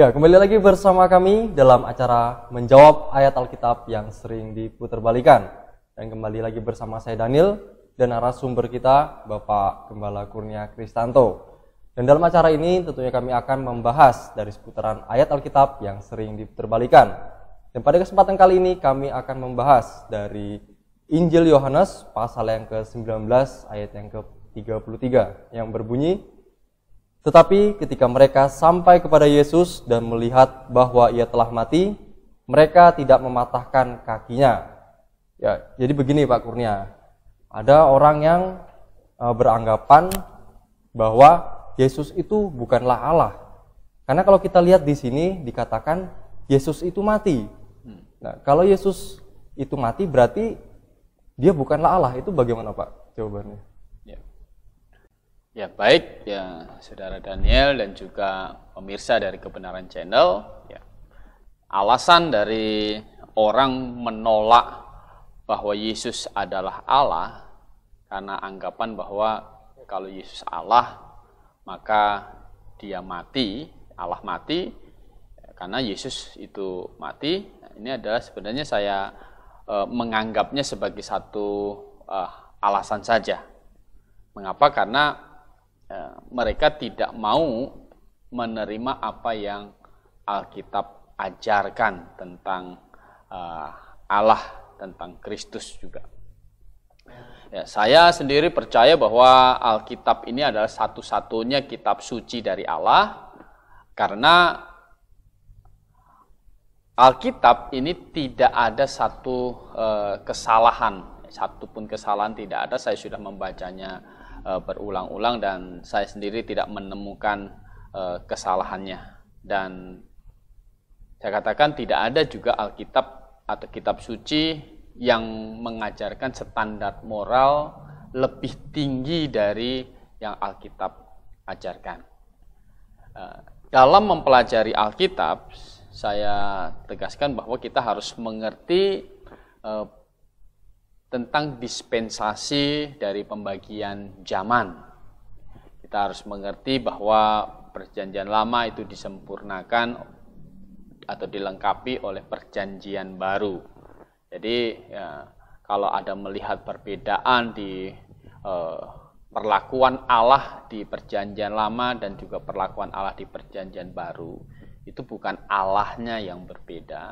Ya, kembali lagi bersama kami dalam acara menjawab ayat Alkitab yang sering diputarbalikan. Dan kembali lagi bersama saya Daniel dan narasumber kita Bapak Gembala Kurnia Kristanto. Dan dalam acara ini tentunya kami akan membahas dari seputaran ayat Alkitab yang sering diputarbalikan. Dan pada kesempatan kali ini kami akan membahas dari Injil Yohanes pasal yang ke-19 ayat yang ke-33 yang berbunyi tetapi ketika mereka sampai kepada Yesus dan melihat bahwa ia telah mati, mereka tidak mematahkan kakinya. Ya, jadi begini Pak Kurnia. Ada orang yang e, beranggapan bahwa Yesus itu bukanlah Allah. Karena kalau kita lihat di sini dikatakan Yesus itu mati. Hmm. Nah, kalau Yesus itu mati berarti dia bukanlah Allah. Itu bagaimana Pak jawabannya? Ya baik ya saudara Daniel dan juga pemirsa dari Kebenaran Channel. Ya. Alasan dari orang menolak bahwa Yesus adalah Allah karena anggapan bahwa kalau Yesus Allah maka dia mati, Allah mati karena Yesus itu mati. Nah, ini adalah sebenarnya saya e, menganggapnya sebagai satu e, alasan saja. Mengapa? Karena Ya, mereka tidak mau menerima apa yang Alkitab ajarkan tentang uh, Allah, tentang Kristus juga. Ya, saya sendiri percaya bahwa Alkitab ini adalah satu-satunya kitab suci dari Allah karena Alkitab ini tidak ada satu uh, kesalahan, satu pun kesalahan tidak ada. Saya sudah membacanya Eh, berulang-ulang dan saya sendiri tidak menemukan eh, kesalahannya dan saya katakan tidak ada juga Alkitab atau kitab suci yang mengajarkan standar moral lebih tinggi dari yang Alkitab ajarkan. Eh, dalam mempelajari Alkitab, saya tegaskan bahwa kita harus mengerti tentang dispensasi dari pembagian zaman. Kita harus mengerti bahwa perjanjian lama itu disempurnakan atau dilengkapi oleh perjanjian baru. Jadi ya, kalau ada melihat perbedaan di eh, perlakuan Allah di perjanjian lama dan juga perlakuan Allah di perjanjian baru, itu bukan Allahnya yang berbeda,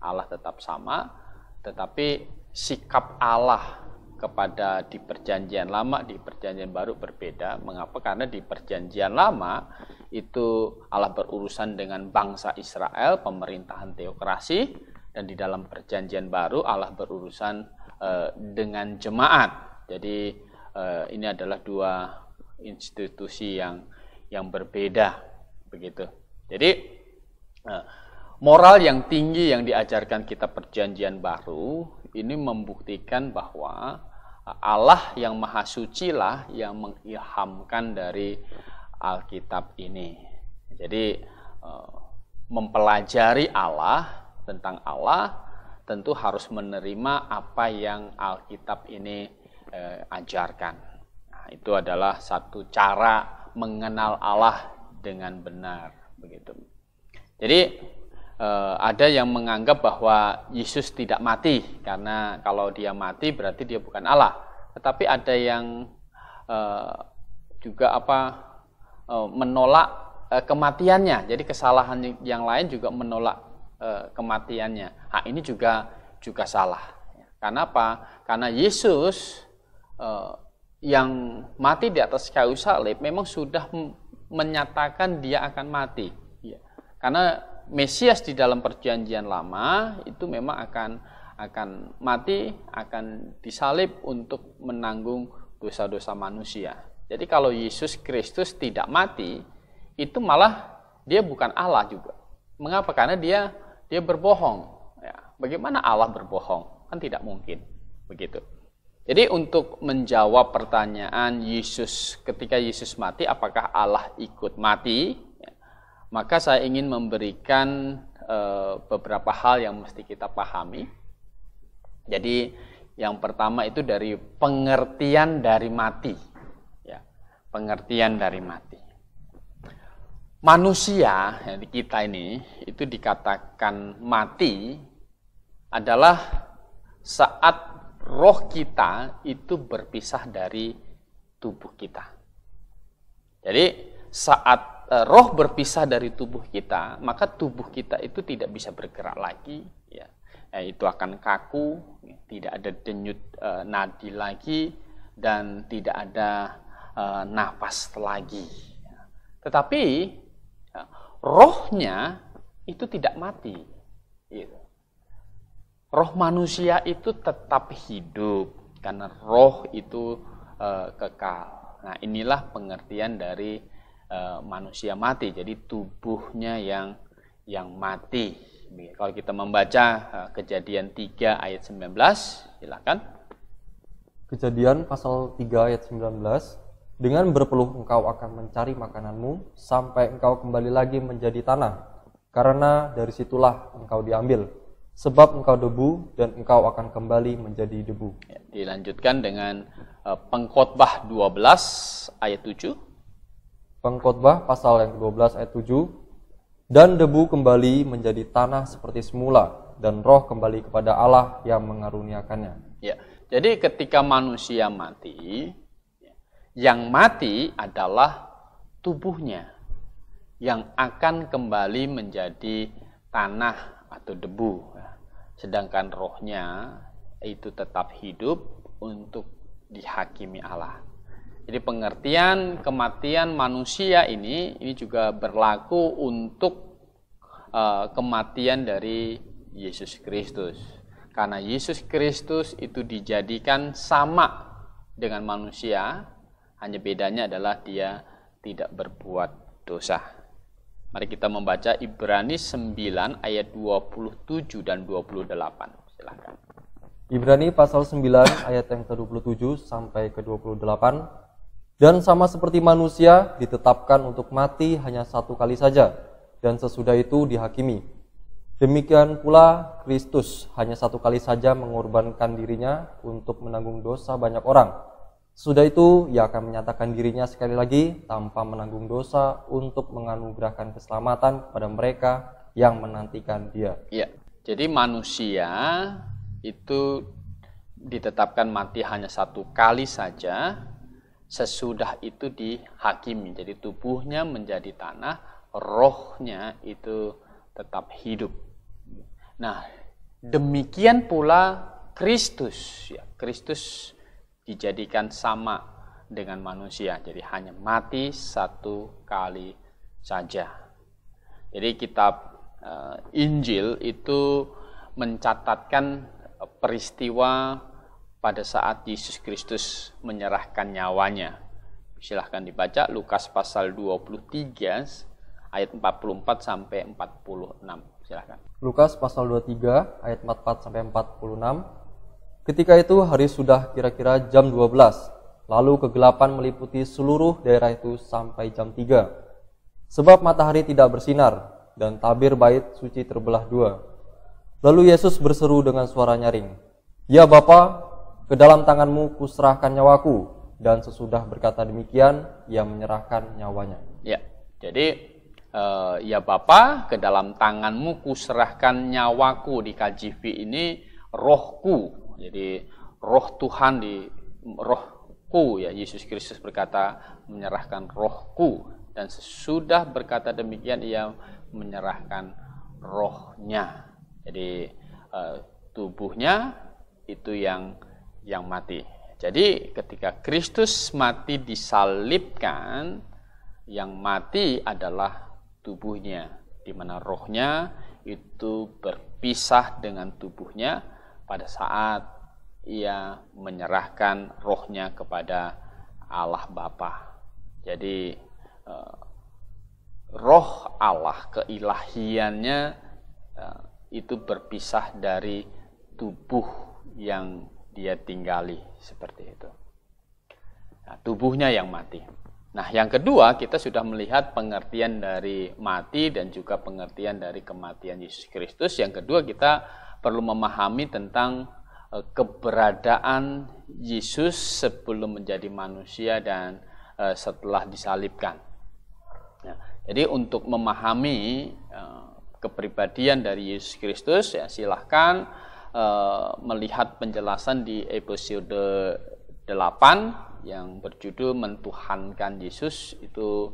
Allah tetap sama, tetapi sikap Allah kepada di perjanjian lama, di perjanjian baru berbeda. Mengapa? Karena di perjanjian lama itu Allah berurusan dengan bangsa Israel, pemerintahan teokrasi, dan di dalam perjanjian baru Allah berurusan eh, dengan jemaat. Jadi eh, ini adalah dua institusi yang yang berbeda, begitu. Jadi eh, Moral yang tinggi yang diajarkan kita perjanjian baru ini membuktikan bahwa Allah yang maha suci lah yang mengilhamkan dari Alkitab ini. Jadi eh, mempelajari Allah tentang Allah tentu harus menerima apa yang Alkitab ini eh, ajarkan. Nah, itu adalah satu cara mengenal Allah dengan benar begitu. Jadi Eh, ada yang menganggap bahwa Yesus tidak mati karena kalau dia mati berarti dia bukan Allah. Tetapi ada yang uh, juga apa uh, menolak kematiannya. Jadi kesalahan yang lain juga menolak kematiannya. Nah, ini juga juga salah. Karena apa? Karena Yesus yang mati di atas kayu salib memang sudah menyatakan dia akan mati. Iya. Karena Mesias di dalam perjanjian lama itu memang akan akan mati, akan disalib untuk menanggung dosa-dosa manusia. Jadi kalau Yesus Kristus tidak mati, itu malah dia bukan Allah juga. Mengapa? Karena dia dia berbohong. Ya, bagaimana Allah berbohong? Kan tidak mungkin. Begitu. Jadi untuk menjawab pertanyaan Yesus ketika Yesus mati, apakah Allah ikut mati? maka saya ingin memberikan e, beberapa hal yang mesti kita pahami. Jadi yang pertama itu dari pengertian dari mati, ya, pengertian dari mati. Manusia jadi ya, kita ini itu dikatakan mati adalah saat roh kita itu berpisah dari tubuh kita. Jadi saat Eh, roh berpisah dari tubuh kita, maka tubuh kita itu tidak bisa bergerak lagi, ya. Ya, itu akan kaku, ya. tidak ada denyut e, nadi lagi, dan tidak ada e, napas lagi. Tetapi ya, rohnya itu tidak mati. Gitu. Roh manusia itu tetap hidup karena roh itu e, kekal. Nah inilah pengertian dari Eh, manusia mati. Jadi tubuhnya yang yang mati. Kalau kita membaca eh, Kejadian 3 ayat 19, silakan. Kejadian pasal 3 ayat 19. Dengan berpeluh engkau akan mencari makananmu sampai engkau kembali lagi menjadi tanah, karena dari situlah engkau diambil sebab engkau debu dan engkau akan kembali menjadi debu. Ya, dilanjutkan dengan eh, pengkhotbah 12 ayat 7. Pengkhotbah pasal yang ke-12 ayat 7 dan debu kembali menjadi tanah seperti semula dan roh kembali kepada Allah yang mengaruniakannya. Ya. Jadi ketika manusia mati, ya, yang mati adalah tubuhnya yang akan kembali menjadi tanah atau debu. Sedangkan rohnya itu tetap hidup untuk dihakimi Allah. Jadi pengertian kematian manusia ini ini juga berlaku untuk uh, kematian dari Yesus Kristus. Karena Yesus Kristus itu dijadikan sama dengan manusia, hanya bedanya adalah dia tidak berbuat dosa. Mari kita membaca Ibrani 9 ayat 27 dan 28. Silakan. Ibrani pasal 9 ayat yang ke-27 sampai ke-28 dan sama seperti manusia, ditetapkan untuk mati hanya satu kali saja, dan sesudah itu dihakimi. Demikian pula Kristus hanya satu kali saja mengorbankan dirinya untuk menanggung dosa banyak orang. Sudah itu, ia akan menyatakan dirinya sekali lagi tanpa menanggung dosa untuk menganugerahkan keselamatan kepada mereka yang menantikan dia. Ya, jadi manusia itu ditetapkan mati hanya satu kali saja, sesudah itu dihakimi. Jadi tubuhnya menjadi tanah, rohnya itu tetap hidup. Nah, demikian pula Kristus. Ya, Kristus dijadikan sama dengan manusia. Jadi hanya mati satu kali saja. Jadi kitab eh, Injil itu mencatatkan peristiwa pada saat Yesus Kristus menyerahkan nyawanya. Silahkan dibaca Lukas pasal 23 ayat 44 sampai 46. Silahkan. Lukas pasal 23 ayat 44 sampai 46. Ketika itu hari sudah kira-kira jam 12. Lalu kegelapan meliputi seluruh daerah itu sampai jam 3. Sebab matahari tidak bersinar dan tabir bait suci terbelah dua. Lalu Yesus berseru dengan suara nyaring, "Ya Bapa, ke dalam tanganmu kuserahkan nyawaku. Dan sesudah berkata demikian, ia menyerahkan nyawanya. Ya, jadi uh, ya Bapa, ke dalam tanganmu kuserahkan nyawaku di KJV ini rohku. Jadi roh Tuhan di rohku ya Yesus Kristus berkata menyerahkan rohku dan sesudah berkata demikian ia menyerahkan rohnya. Jadi uh, tubuhnya itu yang yang mati. Jadi ketika Kristus mati disalibkan, yang mati adalah tubuhnya, di mana rohnya itu berpisah dengan tubuhnya pada saat ia menyerahkan rohnya kepada Allah Bapa. Jadi eh, roh Allah keilahiannya eh, itu berpisah dari tubuh yang dia tinggali seperti itu. Nah, tubuhnya yang mati. Nah, yang kedua kita sudah melihat pengertian dari mati dan juga pengertian dari kematian Yesus Kristus. Yang kedua kita perlu memahami tentang eh, keberadaan Yesus sebelum menjadi manusia dan eh, setelah disalibkan. Nah, jadi untuk memahami eh, kepribadian dari Yesus Kristus ya silahkan Eh, melihat penjelasan di episode 8 yang berjudul Mentuhankan Yesus itu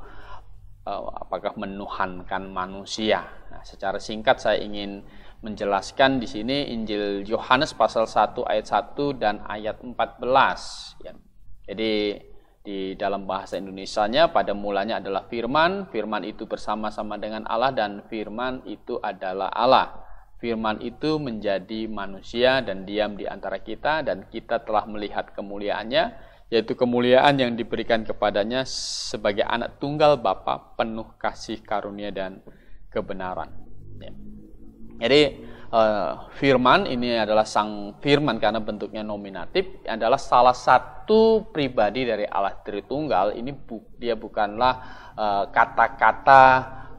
uh, apakah menuhankan manusia. Nah, secara singkat saya ingin menjelaskan di sini Injil Yohanes pasal 1 ayat 1 dan ayat 14 ya. Jadi di dalam bahasa Indonesianya pada mulanya adalah firman, firman itu bersama-sama dengan Allah dan firman itu adalah Allah firman itu menjadi manusia dan diam di antara kita dan kita telah melihat kemuliaannya yaitu kemuliaan yang diberikan kepadanya sebagai anak tunggal Bapa penuh kasih karunia dan kebenaran. Ya. Jadi eh, firman ini adalah sang firman karena bentuknya nominatif adalah salah satu pribadi dari Allah Tritunggal ini dia bukanlah eh, kata-kata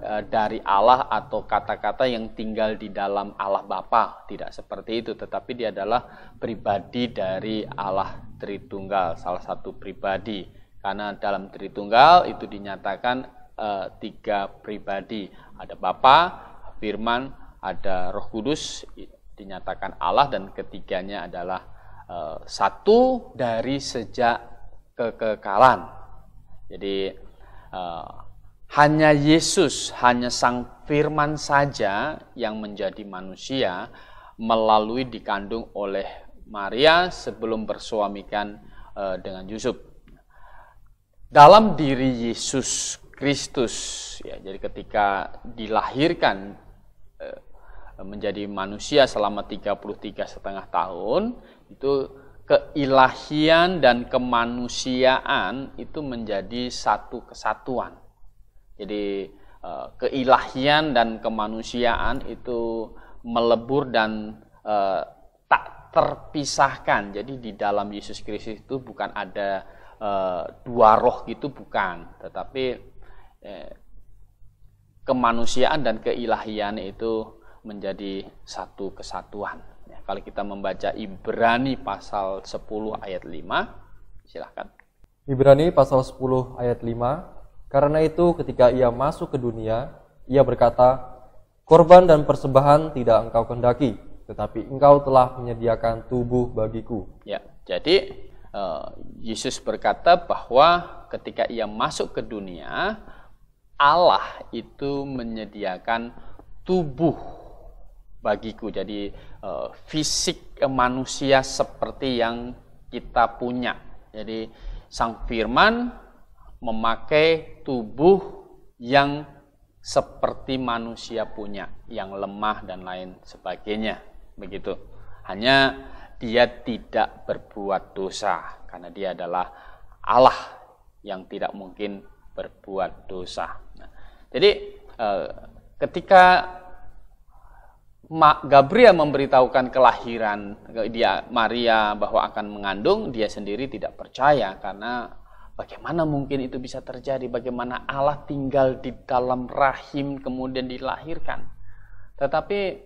Eh, dari Allah atau kata-kata yang tinggal di dalam Allah Bapa tidak seperti itu tetapi dia adalah pribadi dari Allah Tritunggal salah satu pribadi karena dalam Tritunggal itu dinyatakan e, tiga pribadi ada Bapa Firman ada Roh Kudus dinyatakan Allah dan ketiganya adalah e, satu dari sejak kekekalan jadi e, hanya Yesus, hanya Sang Firman saja yang menjadi manusia melalui dikandung oleh Maria sebelum bersuamikan eh, dengan Yusuf. Dalam diri Yesus Kristus, ya, jadi ketika dilahirkan eh, menjadi manusia selama 33 setengah tahun, itu keilahian dan kemanusiaan itu menjadi satu kesatuan jadi eh, keilahian dan kemanusiaan itu melebur dan eh, tak terpisahkan. Jadi di dalam Yesus Kristus itu bukan ada eh, dua roh gitu bukan, tetapi kemanusiaan dan keilahian itu menjadi satu kesatuan. Ya, kalau kita membaca Ibrani pasal 10 ayat 5, silahkan. Ibrani pasal 10 ayat 5, karena itu ketika ia masuk ke dunia, ia berkata, Korban dan persembahan tidak engkau kendaki, tetapi engkau telah menyediakan tubuh bagiku. Ya, jadi uh, Yesus berkata bahwa ketika ia masuk ke dunia, Allah itu menyediakan tubuh bagiku. Jadi uh, fisik manusia seperti yang kita punya. Jadi sang firman memakai tubuh yang seperti manusia punya, yang lemah dan lain sebagainya. Begitu. Hanya dia tidak berbuat dosa karena dia adalah Allah yang tidak mungkin berbuat dosa. Nah, jadi eh, ketika Gabriel memberitahukan kelahiran dia Maria bahwa akan mengandung, dia sendiri tidak percaya karena Bagaimana mungkin itu bisa terjadi? Bagaimana Allah tinggal di dalam rahim kemudian dilahirkan? Tetapi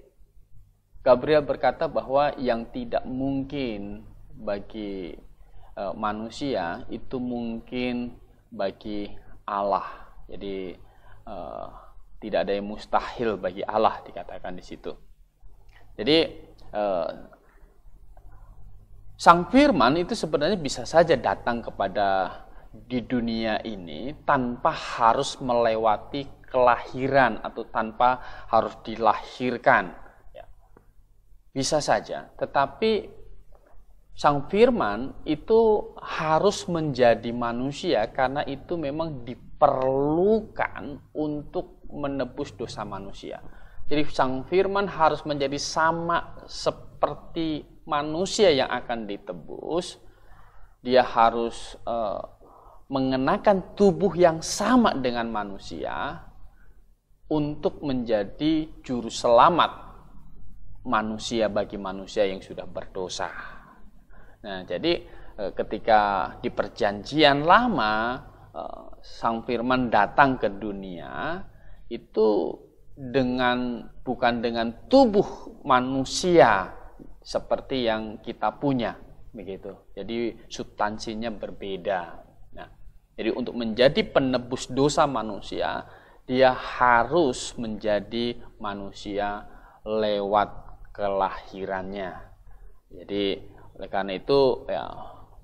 Gabriel berkata bahwa yang tidak mungkin bagi e, manusia itu mungkin bagi Allah. Jadi e, tidak ada yang mustahil bagi Allah dikatakan di situ. Jadi e, sang firman itu sebenarnya bisa saja datang kepada di dunia ini tanpa harus melewati kelahiran atau tanpa harus dilahirkan. Ya. Bisa saja, tetapi Sang Firman itu harus menjadi manusia karena itu memang diperlukan untuk menebus dosa manusia. Jadi Sang Firman harus menjadi sama seperti manusia yang akan ditebus. Dia harus uh, mengenakan tubuh yang sama dengan manusia untuk menjadi juru selamat manusia bagi manusia yang sudah berdosa. Nah, jadi eh, ketika di perjanjian lama eh, Sang Firman datang ke dunia itu dengan bukan dengan tubuh manusia seperti yang kita punya begitu. Jadi substansinya berbeda jadi untuk menjadi penebus dosa manusia, dia harus menjadi manusia lewat kelahirannya. Jadi oleh karena itu ya,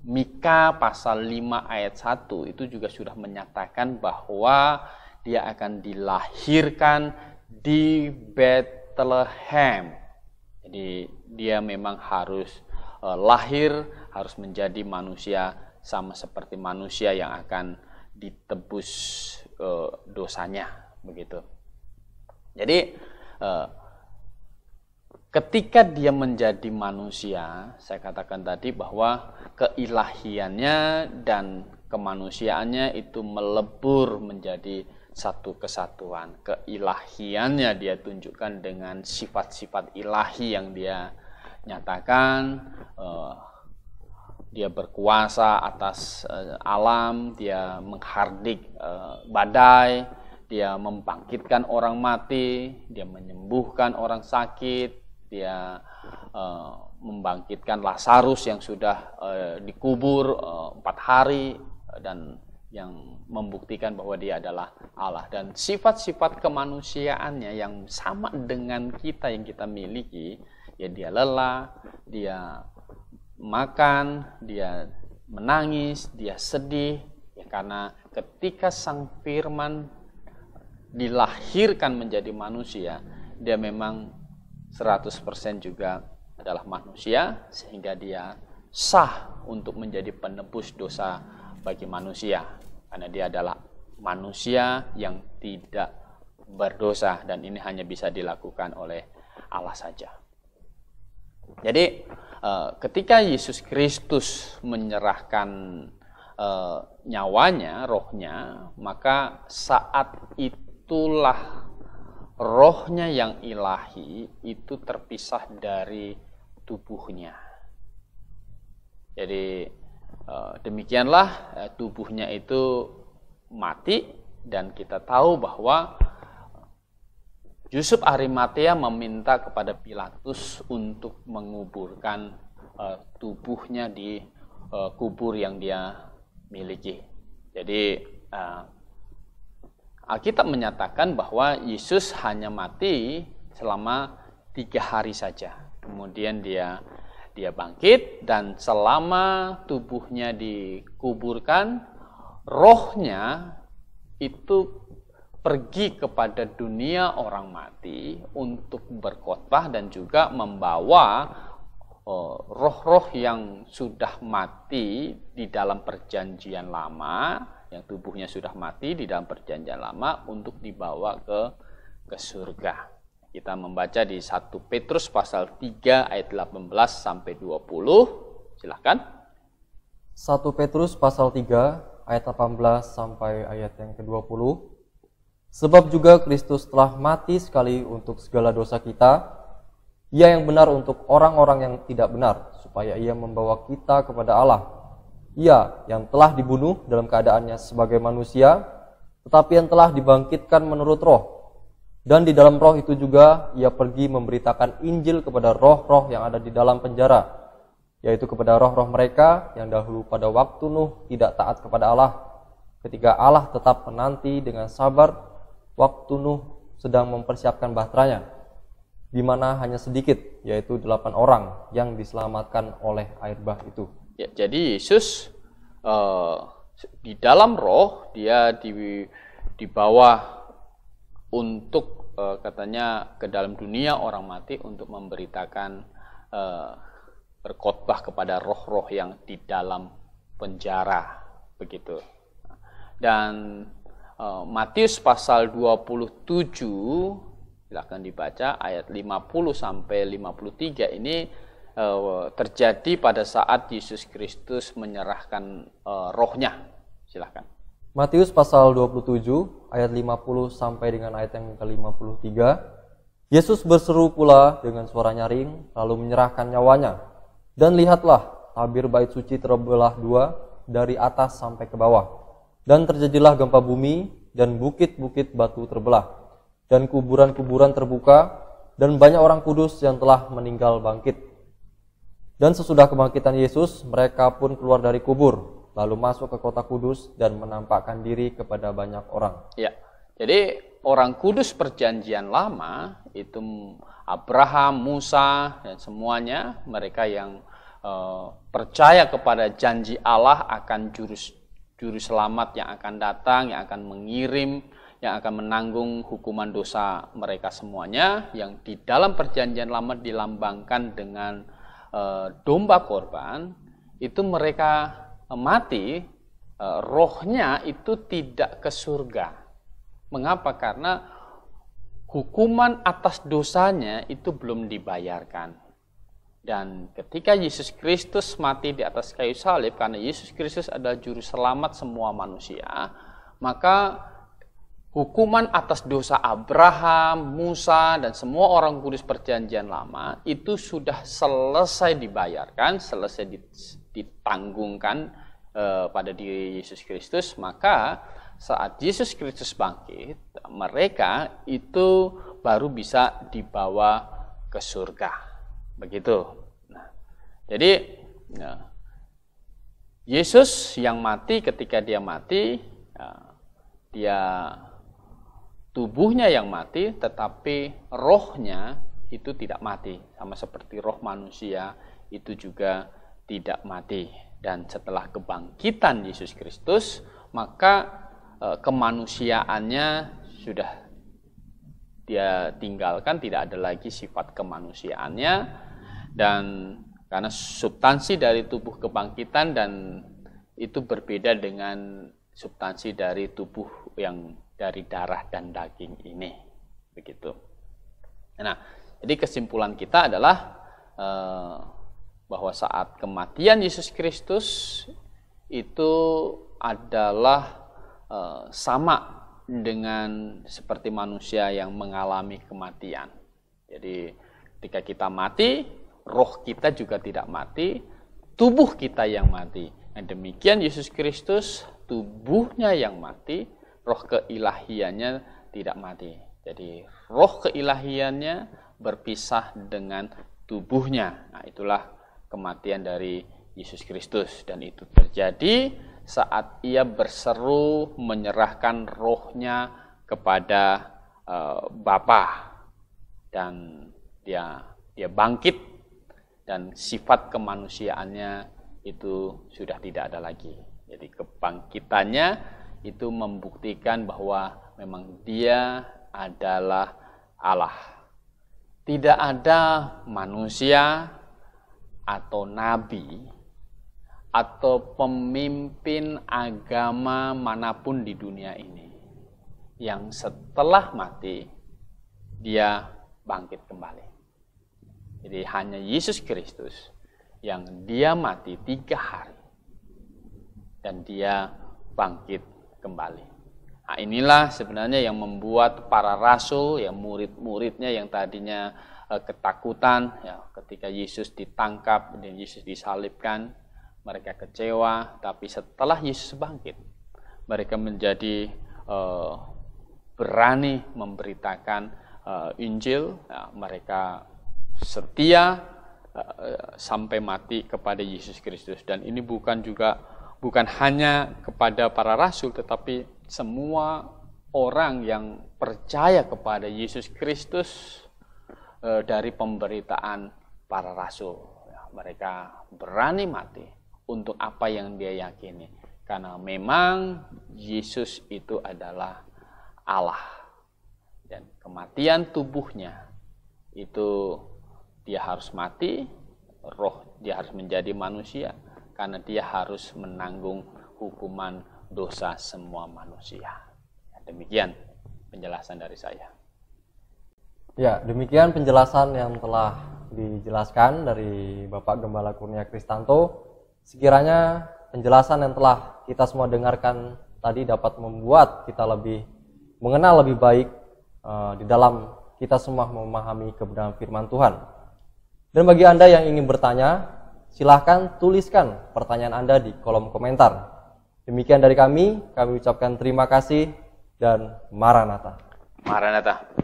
Mika pasal 5 ayat 1 itu juga sudah menyatakan bahwa dia akan dilahirkan di Bethlehem. Jadi dia memang harus eh, lahir, harus menjadi manusia sama seperti manusia yang akan ditebus e, dosanya begitu. Jadi e, ketika dia menjadi manusia, saya katakan tadi bahwa keilahiannya dan kemanusiaannya itu melebur menjadi satu kesatuan. Keilahiannya dia tunjukkan dengan sifat-sifat ilahi yang dia nyatakan. E, dia berkuasa atas uh, alam, dia menghardik uh, badai, dia membangkitkan orang mati, dia menyembuhkan orang sakit, dia uh, membangkitkan Lazarus yang sudah uh, dikubur empat uh, hari dan yang membuktikan bahwa dia adalah Allah dan sifat-sifat kemanusiaannya yang sama dengan kita yang kita miliki ya dia lelah, dia makan, dia menangis, dia sedih, ya karena ketika sang firman dilahirkan menjadi manusia, dia memang 100% juga adalah manusia sehingga dia sah untuk menjadi penebus dosa bagi manusia karena dia adalah manusia yang tidak berdosa dan ini hanya bisa dilakukan oleh Allah saja. Jadi Eh, ketika Yesus Kristus menyerahkan eh, nyawanya, rohnya, maka saat itulah rohnya yang ilahi itu terpisah dari tubuhnya. Jadi eh, demikianlah tubuhnya itu mati dan kita tahu bahwa Yusuf Arimatea meminta kepada Pilatus untuk menguburkan uh, tubuhnya di uh, kubur yang dia miliki. Jadi uh, Alkitab menyatakan bahwa Yesus hanya mati selama tiga hari saja. Kemudian dia dia bangkit dan selama tubuhnya dikuburkan, rohnya itu pergi kepada dunia orang mati untuk berkhotbah dan juga membawa eh, roh-roh yang sudah mati di dalam perjanjian lama, yang tubuhnya sudah mati di dalam perjanjian lama untuk dibawa ke ke surga. Kita membaca di 1 Petrus pasal 3 ayat 18 sampai 20. Silahkan. 1 Petrus pasal 3 ayat 18 sampai ayat yang ke-20. Sebab juga Kristus telah mati sekali untuk segala dosa kita, ia yang benar untuk orang-orang yang tidak benar, supaya ia membawa kita kepada Allah. Ia yang telah dibunuh dalam keadaannya sebagai manusia, tetapi yang telah dibangkitkan menurut roh, dan di dalam roh itu juga ia pergi memberitakan Injil kepada roh-roh yang ada di dalam penjara, yaitu kepada roh-roh mereka yang dahulu pada waktu Nuh tidak taat kepada Allah, ketika Allah tetap menanti dengan sabar waktu Nuh sedang mempersiapkan bahteranya, di mana hanya sedikit, yaitu delapan orang yang diselamatkan oleh air bah itu. Ya, jadi Yesus uh, di dalam roh, dia di, di bawah untuk uh, katanya ke dalam dunia orang mati untuk memberitakan uh, berkhotbah kepada roh-roh yang di dalam penjara begitu. Dan Eh, Matius pasal 27 silakan dibaca ayat 50 sampai 53 ini eh, terjadi pada saat Yesus Kristus menyerahkan eh, rohnya. Silakan. Matius pasal 27 ayat 50 sampai dengan ayat yang ke-53 Yesus berseru pula dengan suara nyaring, lalu menyerahkan nyawanya. Dan lihatlah, tabir bait suci terbelah dua dari atas sampai ke bawah. Dan terjadilah gempa bumi dan bukit-bukit batu terbelah dan kuburan-kuburan terbuka dan banyak orang kudus yang telah meninggal bangkit. Dan sesudah kebangkitan Yesus, mereka pun keluar dari kubur, lalu masuk ke kota kudus dan menampakkan diri kepada banyak orang. Ya. Jadi orang kudus perjanjian lama itu Abraham, Musa dan semuanya mereka yang uh, percaya kepada janji Allah akan jurus juru selamat yang akan datang, yang akan mengirim, yang akan menanggung hukuman dosa mereka semuanya, yang di dalam perjanjian lama dilambangkan dengan e, domba korban, itu mereka eh, mati, e, rohnya itu tidak ke surga. Mengapa? Karena hukuman atas dosanya itu belum dibayarkan. Dan ketika Yesus Kristus mati di atas kayu salib, karena Yesus Kristus adalah juru selamat semua manusia, maka hukuman atas dosa Abraham, Musa, dan semua orang kudus perjanjian lama itu sudah selesai dibayarkan, selesai ditanggungkan eh, pada diri Yesus Kristus. Maka saat Yesus Kristus bangkit, mereka itu baru bisa dibawa ke surga. Begitu. Nah, jadi ya, Yesus yang mati ketika dia mati, ya, dia tubuhnya yang mati, tetapi rohnya itu tidak mati, sama seperti roh manusia itu juga tidak mati. Dan setelah kebangkitan Yesus Kristus, maka e, kemanusiaannya sudah dia tinggalkan, tidak ada lagi sifat kemanusiaannya, dan karena substansi dari tubuh kebangkitan dan itu berbeda dengan substansi dari tubuh yang dari darah dan daging ini begitu. Nah, jadi kesimpulan kita adalah eh, bahwa saat kematian Yesus Kristus itu adalah eh, sama dengan seperti manusia yang mengalami kematian. Jadi ketika kita mati, roh kita juga tidak mati, tubuh kita yang mati. Nah, demikian Yesus Kristus, tubuhnya yang mati, roh keilahiannya tidak mati. Jadi roh keilahiannya berpisah dengan tubuhnya. Nah, itulah kematian dari Yesus Kristus dan itu terjadi saat ia berseru menyerahkan rohnya kepada uh, Bapa dan dia dia bangkit dan sifat kemanusiaannya itu sudah tidak ada lagi. Jadi kebangkitannya itu membuktikan bahwa memang dia adalah Allah. Tidak ada manusia atau nabi atau pemimpin agama manapun di dunia ini yang setelah mati dia bangkit kembali. Jadi hanya Yesus Kristus yang dia mati tiga hari dan dia bangkit kembali. Nah, inilah sebenarnya yang membuat para rasul, ya murid-muridnya yang tadinya eh, ketakutan, ya ketika Yesus ditangkap dan Yesus disalibkan, mereka kecewa. Tapi setelah Yesus bangkit, mereka menjadi eh, berani memberitakan eh, Injil, ya, mereka setia eh, sampai mati kepada Yesus Kristus dan ini bukan juga bukan hanya kepada para rasul tetapi semua orang yang percaya kepada Yesus Kristus eh, dari pemberitaan para rasul ya, mereka berani mati untuk apa yang dia yakini karena memang Yesus itu adalah Allah dan kematian tubuhnya itu dia harus mati, roh dia harus menjadi manusia karena dia harus menanggung hukuman dosa semua manusia. Ya, demikian penjelasan dari saya. Ya, demikian penjelasan yang telah dijelaskan dari Bapak Gembala Kurnia Kristanto. Sekiranya penjelasan yang telah kita semua dengarkan tadi dapat membuat kita lebih mengenal lebih baik uh, di dalam kita semua memahami kebenaran firman Tuhan. Dan bagi Anda yang ingin bertanya, silahkan tuliskan pertanyaan Anda di kolom komentar. Demikian dari kami, kami ucapkan terima kasih dan Maranatha. Maranatha.